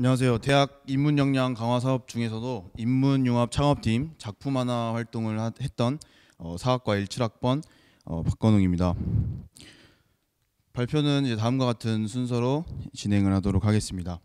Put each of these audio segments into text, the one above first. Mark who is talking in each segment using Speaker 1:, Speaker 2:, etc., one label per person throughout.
Speaker 1: 안녕하세요. 대학 인문 역량 강화 사업 중에서도 인문 융합 창업팀 작품 하나 활동을 했던 어, 사학과 17학번 어, 박건웅입니다. 발표는 이제 다음과 같은 순서로 진행을 하도록 하겠습니다.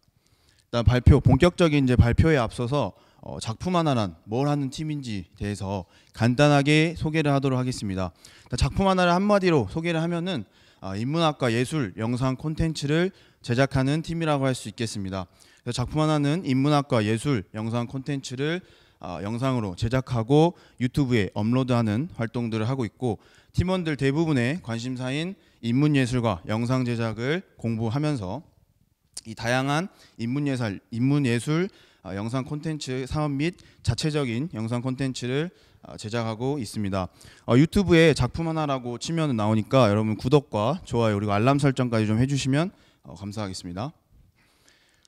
Speaker 1: 일단 발표 본격적인 이제 발표에 앞서서 어, 작품 하나란 뭘 하는 팀인지 대해서 간단하게 소개를 하도록 하겠습니다. 작품 하나를 한마디로 소개를 하면은 아, 인문학과 예술 영상 콘텐츠를 제작하는 팀이라고 할 수 있겠습니다. 작품 하나는 인문학과 예술 영상 콘텐츠를 어, 영상으로 제작하고 유튜브에 업로드하는 활동들을 하고 있고 팀원들 대부분의 관심사인 인문예술과 영상 제작을 공부하면서 이 다양한 인문예술, 인문예술 어, 영상 콘텐츠 사업 및 자체적인 영상 콘텐츠를 어, 제작하고 있습니다. 어, 유튜브에 작품 하나라고 치면 나오니까 여러분 구독과 좋아요 그리고 알람 설정까지 좀 해주시면 어, 감사하겠습니다.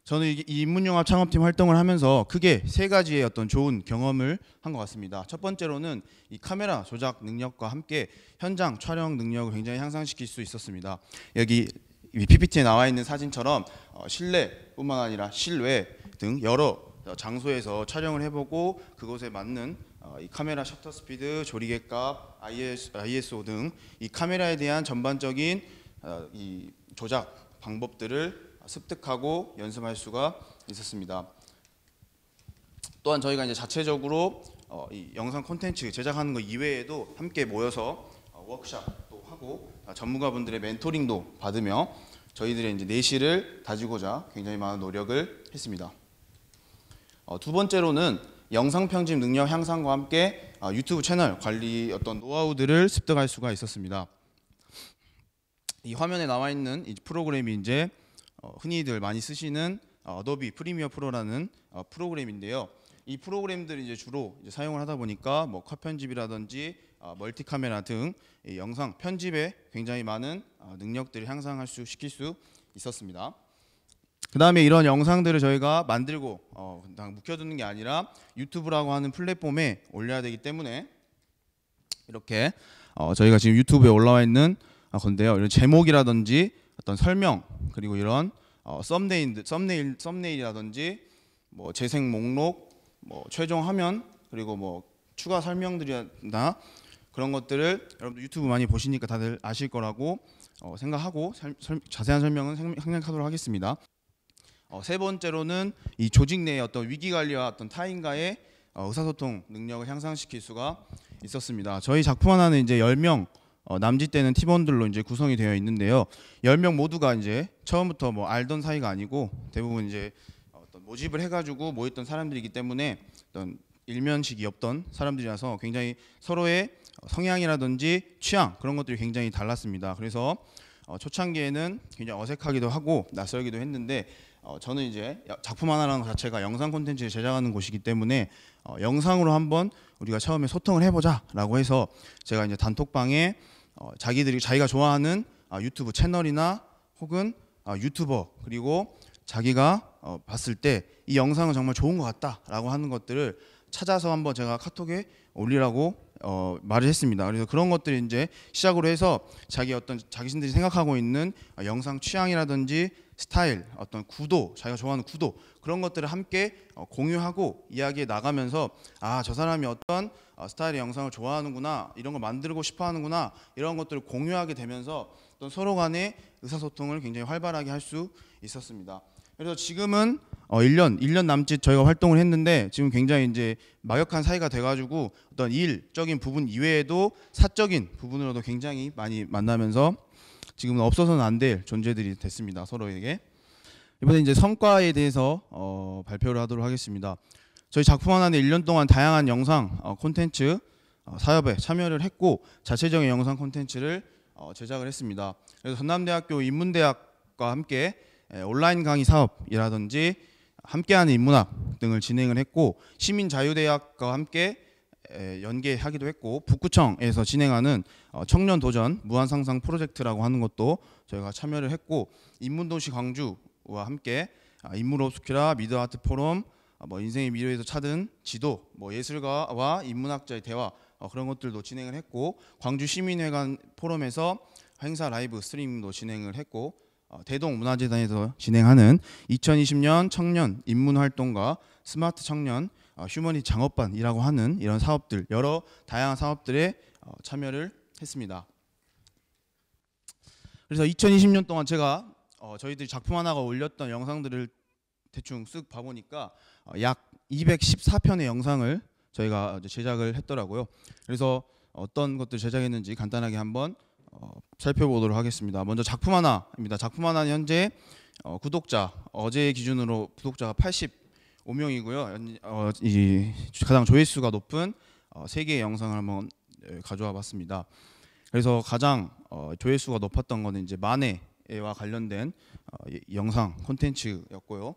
Speaker 1: 저는 이 인문융합 창업팀 활동을 하면서 크게 세 가지의 어떤 좋은 경험을 한 것 같습니다. 첫 번째로는 이 카메라 조작 능력과 함께 현장 촬영 능력을 굉장히 향상시킬 수 있었습니다. 여기 PPT에 나와 있는 사진처럼 어, 실내뿐만 아니라 실외 등 여러 장소에서 촬영을 해보고 그곳에 맞는 어, 이 카메라 셔터 스피드, 조리개 값, ISO 등 이 카메라에 대한 전반적인 어, 이 조작 방법들을 습득하고 연습할 수가 있었습니다. 또한 저희가 이제 자체적으로 어, 이 영상 콘텐츠 제작하는 것 이외에도 함께 모여서 어, 워크샵도 하고 어, 전문가분들의 멘토링도 받으며 저희들의 이제 내실을 다지고자 굉장히 많은 노력을 했습니다. 어, 두 번째로는 영상 편집 능력 향상과 함께 어, 유튜브 채널 관리 어떤 노하우들을 습득할 수가 있었습니다. 이 화면에 나와 있는 이 프로그램이 이제 어, 흔히들 많이 쓰시는 어, 어도비 프리미어 프로라는 어, 프로그램인데요. 이 프로그램들이 이제 주로 이제 사용을 하다 보니까 뭐 컷 편집이라든지 멀티 카메라 등 영상 편집에 굉장히 많은 능력들을 향상할 수 시킬 수 있었습니다. 그 다음에 이런 영상들을 저희가 만들고 어, 묵혀두는 게 아니라 유튜브라고 하는 플랫폼에 올려야 되기 때문에 이렇게 어, 저희가 지금 유튜브에 올라와 있는 건데요. 이런 제목이라든지 어떤 설명 그리고 이런 어, 썸네일, 썸네일, 썸네일이라든지 뭐 재생 목록, 뭐 최종 화면 그리고 뭐 추가 설명들이나 그런 것들을 여러분 유튜브 많이 보시니까 다들 아실 거라고 어, 생각하고 설, 설, 자세한 설명은 생략하도록 하겠습니다. 어, 세 번째로는 이 조직 내의 어떤 위기 관리와 어떤 타인과의 어, 의사소통 능력을 향상시킬 수가 있었습니다. 저희 작품 하나는 이제 10명 어, 남짓되는 팀원들로 이제 구성이 되어 있는데요. 10명 모두가 이제 처음부터 뭐 알던 사이가 아니고 대부분 이제 어떤 모집을 해가지고 모였던 사람들이기 때문에 어떤 일면식이 없던 사람들이라서 굉장히 서로의 성향이라든지 취향 그런 것들이 굉장히 달랐습니다. 그래서 어, 초창기에는 굉장히 어색하기도 하고 낯설기도 했는데 어, 저는 이제 작품 하나라는 것 자체가 영상 콘텐츠를 제작하는 곳이기 때문에 어, 영상으로 한번 우리가 처음에 소통을 해보자라고 해서 제가 이제 단톡방에 어, 자기들이 자기가 좋아하는 아, 유튜브 채널이나 혹은 아, 유튜버 그리고 자기가 어, 봤을 때 이 영상은 정말 좋은 것 같다라고 하는 것들을 찾아서 한번 제가 카톡에 올리라고 어, 말을 했습니다. 그래서 그런 것들을 이제 시작으로 해서 자기 어떤 자기 신들이 생각하고 있는 아, 영상 취향이라든지 스타일, 어떤 구도, 자기가 좋아하는 구도 그런 것들을 함께 어, 공유하고 이야기에 나가면서 아저 사람이 어떤 어, 스타일의 영상을 좋아하는구나 이런 걸 만들고 싶어하는구나 이런 것들을 공유하게 되면서 어떤 서로 간의 의사소통을 굉장히 활발하게 할 수 있었습니다. 그래서 지금은 어 1년 1년 남짓 저희가 활동을 했는데 지금 굉장히 이제 막역한 사이가 돼가지고 어떤 일적인 부분 이외에도 사적인 부분으로도 굉장히 많이 만나면서 지금은 없어서는 안 될 존재들이 됐습니다. 서로에게. 이번에 이제 성과에 대해서 어, 발표를 하도록 하겠습니다. 저희 작품 하나는 1년 동안 다양한 영상 어, 콘텐츠 어, 사업에 참여를 했고 자체적인 영상 콘텐츠를 어, 제작을 했습니다. 그래서 전남대학교 인문대학과 함께 에, 예, 온라인 강의 사업이라든지 함께하는 인문학 등을 진행을 했고 시민자유대학과 함께 연계하기도 했고 북구청에서 진행하는 어, 청년 도전 무한 상상 프로젝트라고 하는 것도 저희가 참여를 했고 인문도시 광주와 함께 아, 인물 오스키라 미드 아트 포럼 아, 뭐 인생의 미래에서 찾은 지도 뭐 예술가와 인문학자의 대화 어, 그런 것들도 진행을 했고 광주 시민회관 포럼에서 행사 라이브 스트리밍도 진행을 했고 어, 대동 문화재단에서 진행하는 2020년 청년 인문활동과 스마트 청년 어, 휴머니 장업반이라고 하는 이런 사업들 여러 다양한 사업들에 어, 참여를 했습니다. 그래서 2020년 동안 제가 어, 저희들이 작품 하나가 올렸던 영상들을 대충 쓱 봐보니까 약 214편의 영상을 저희가 제작을 했더라고요. 그래서 어떤 것들 제작했는지 간단하게 한번 살펴보도록 하겠습니다. 먼저 작품 하나입니다. 작품 하나는 현재 구독자 어제 기준으로 구독자가 80 5명이고요. 어, 이 가장 조회수가 높은 어, 3개의 영상을 한번 네, 가져와 봤습니다. 그래서 가장 어, 조회수가 높았던 거는 이제 만에와 관련된 어, 영상 콘텐츠였고요.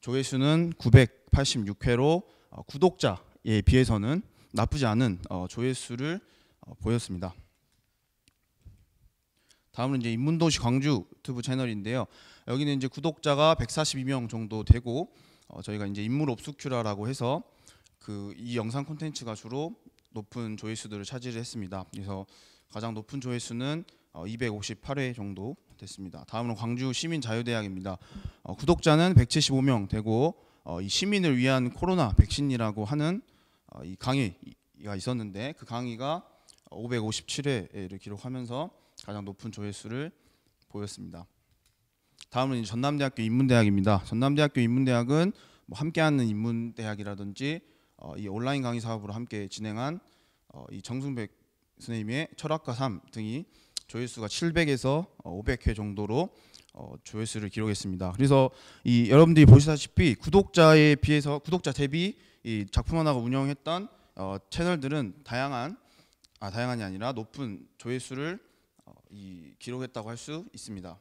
Speaker 1: 조회수는 986회로 어, 구독자에 비해서는 나쁘지 않은 어, 조회수를 어, 보였습니다. 다음은 이제 인문도시 광주 유튜브 채널인데요. 여기는 이제 구독자가 142명 정도 되고 어, 저희가 이제 인물 옵스큐라라고 해서 그 이 영상 콘텐츠가 주로 높은 조회수들을 차지를 했습니다. 그래서 가장 높은 조회수는 어, 258회 정도 됐습니다. 다음은 광주 시민자유대학입니다. 어, 구독자는 175명 되고 어, 이 시민을 위한 코로나 백신이라고 하는 어, 이 강의가 있었는데 그 강의가 557회를 기록하면서 가장 높은 조회수를 보였습니다. 다음은 전남대학교 인문대학입니다. 전남대학교 인문대학은 뭐 함께하는 인문대학이라든지 어, 이 온라인 강의 사업으로 함께 진행한 어, 이 정승백 선생님의 철학과 삶 등이 조회수가 700에서 500회 어, 정도로 어, 조회수를 기록했습니다. 그래서 이 여러분들이 보시다시피 구독자에 비해서 구독자 대비 이 작품 하나가 운영했던 어, 채널들은 다양한 아 다양한이 아니라 높은 조회수를 어, 이 기록했다고 할 수 있습니다.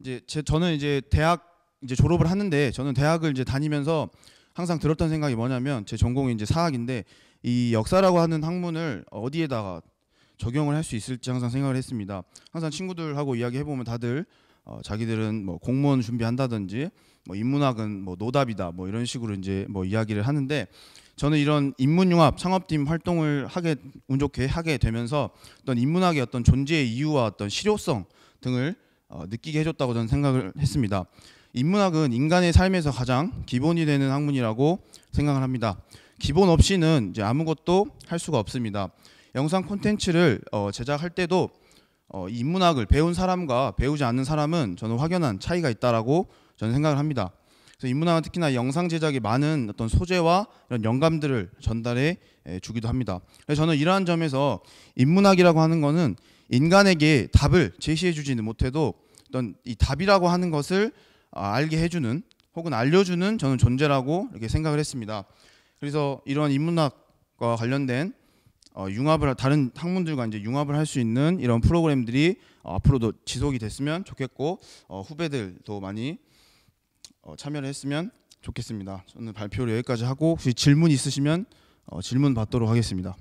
Speaker 1: 이제 제 저는 이제 대학 이제 졸업을 하는데 저는 대학을 이제 다니면서 항상 들었던 생각이 뭐냐면 제 전공이 이제 사학인데 이 역사라고 하는 학문을 어디에다가 적용을 할 수 있을지 항상 생각을 했습니다. 항상 친구들하고 이야기해 보면 다들 어, 자기들은 뭐 공무원 준비한다든지 뭐 인문학은 뭐 노답이다 뭐 이런 식으로 이제 뭐 이야기를 하는데 저는 이런 인문융합 창업팀 활동을 하게 운 좋게 하게 되면서 어떤 인문학의 어떤 존재의 이유와 어떤 실효성 등을 어, 느끼게 해줬다고 저는 생각을 했습니다. 인문학은 인간의 삶에서 가장 기본이 되는 학문이라고 생각을 합니다. 기본 없이는 이제 아무것도 할 수가 없습니다. 영상 콘텐츠를 어, 제작할 때도 어, 인문학을 배운 사람과 배우지 않는 사람은 저는 확연한 차이가 있다라고 저는 생각을 합니다. 그래서 인문학은 특히나 영상 제작에 많은 어떤 소재와 이런 영감들을 전달해 주기도 합니다. 그래서 저는 이러한 점에서 인문학이라고 하는 것은 인간에게 답을 제시해 주지는 못해도 어떤 이 답이라고 하는 것을 아, 알게 해주는 혹은 알려주는 저는 존재라고 이렇게 생각을 했습니다. 그래서 이런 인문학과 관련된 어, 융합을 다른 학문들과 이제 융합을 할 수 있는 이런 프로그램들이 어, 앞으로도 지속이 됐으면 좋겠고 어, 후배들도 많이 참여를 했으면 좋겠습니다. 저는 발표를 여기까지 하고 혹시 질문 있으시면 질문 받도록 하겠습니다.